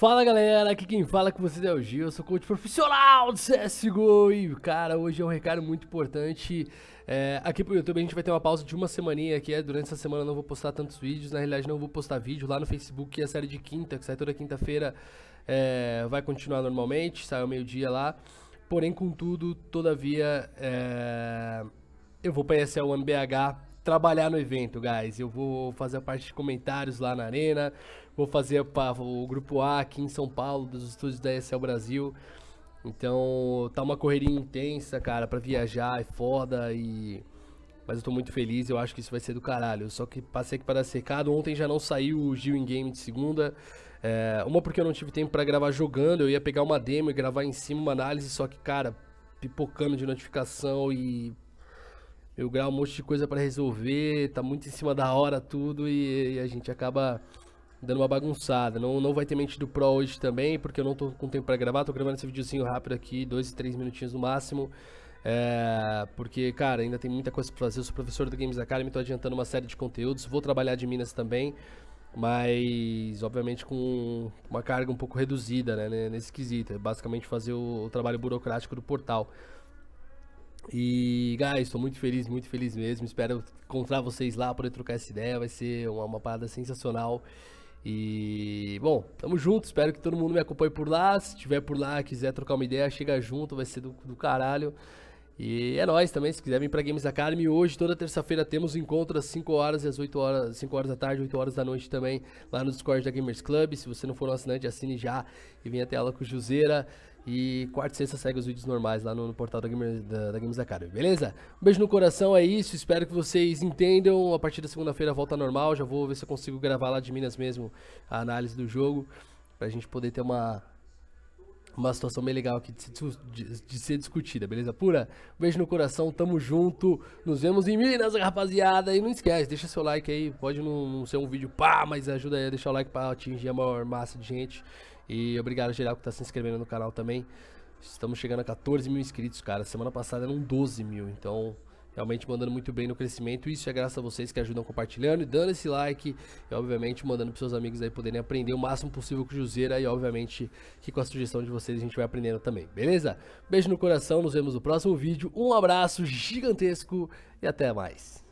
Fala galera, aqui quem fala com vocês é o Gil, eu sou coach profissional do CSGO e cara, hoje é um recado muito importante é, aqui pro YouTube a gente vai ter uma pausa de uma semaninha aqui, é, durante essa semana eu não vou postar tantos vídeos, na realidade não vou postar vídeo lá no Facebook, a série de quinta, que sai toda quinta-feira, é, vai continuar normalmente, sai ao meio-dia lá, porém contudo, todavia, é, eu vou para esse é o MBH trabalhar no evento, guys. Eu vou fazer a parte de comentários lá na arena, vou fazer o grupo A aqui em São Paulo, dos estúdios da ESL Brasil. Então, tá uma correria intensa, cara, para viajar, é foda e mas eu tô muito feliz, eu acho que isso vai ser do caralho. Só que passei aqui para dar secado. Ontem já não saiu o Gil in Game de segunda. É, uma porque eu não tive tempo para gravar jogando, eu ia pegar uma demo e gravar em cima uma análise, só que, cara, pipocando de notificação e eu gravo um monte de coisa para resolver, tá muito em cima da hora tudo e, e, a gente acaba dando uma bagunçada. Não, não vai ter mente do Pro hoje também, porque eu não tô com tempo para gravar, tô gravando esse videozinho rápido aqui, dois, três minutinhos no máximo. É, porque, cara, ainda tem muita coisa para fazer. Eu sou professor do Games Academy, tô adiantando uma série de conteúdos, vou trabalhar de Minas também, mas obviamente com uma carga um pouco reduzida, né? Nesse quesito. É basicamente fazer o, o trabalho burocrático do portal. E, guys, estou muito feliz, muito feliz mesmo. Espero encontrar vocês lá, poder trocar essa ideia. Vai ser uma, uma parada sensacional. E, bom, tamo junto. Espero que todo mundo me acompanhe por lá. Se tiver por lá, quiser trocar uma ideia, chega junto, vai ser do, do caralho. E é nóis também, se quiser vir pra Games Academy. Hoje, toda terça-feira, temos encontro às 5 horas e às 8 horas, 5 horas da tarde, 8 horas da noite também, lá no Discord da Gamers Club. Se você não for um assinante, assine já e venha até aula com o Juseira. E quarta e sexta segue os vídeos normais lá no, no portal da, Gamer, da, da Games Academy, beleza? Um beijo no coração, é isso. Espero que vocês entendam. A partir da segunda-feira volta normal. Já vou ver se eu consigo gravar lá de Minas mesmo a análise do jogo. Pra gente poder ter uma uma situação bem legal aqui de ser, de, de ser, discutida, beleza pura? Um beijo no coração, tamo junto. Nos vemos em Minas, rapaziada. E não esquece, deixa seu like aí. Pode não, não ser um vídeo pá, mas ajuda aí a deixar o like pra atingir a maior massa de gente. E obrigado, geral, que tá se inscrevendo no canal também. Estamos chegando a 14 mil inscritos, cara. Semana passada eram 12 mil, então realmente mandando muito bem no crescimento. Isso é graças a vocês que ajudam compartilhando e dando esse like e, obviamente, mandando para seus amigos aí poderem aprender o máximo possível com o Juseira e, obviamente, que com a sugestão de vocês a gente vai aprendendo também, beleza? Beijo no coração, nos vemos no próximo vídeo. Um abraço gigantesco e até mais.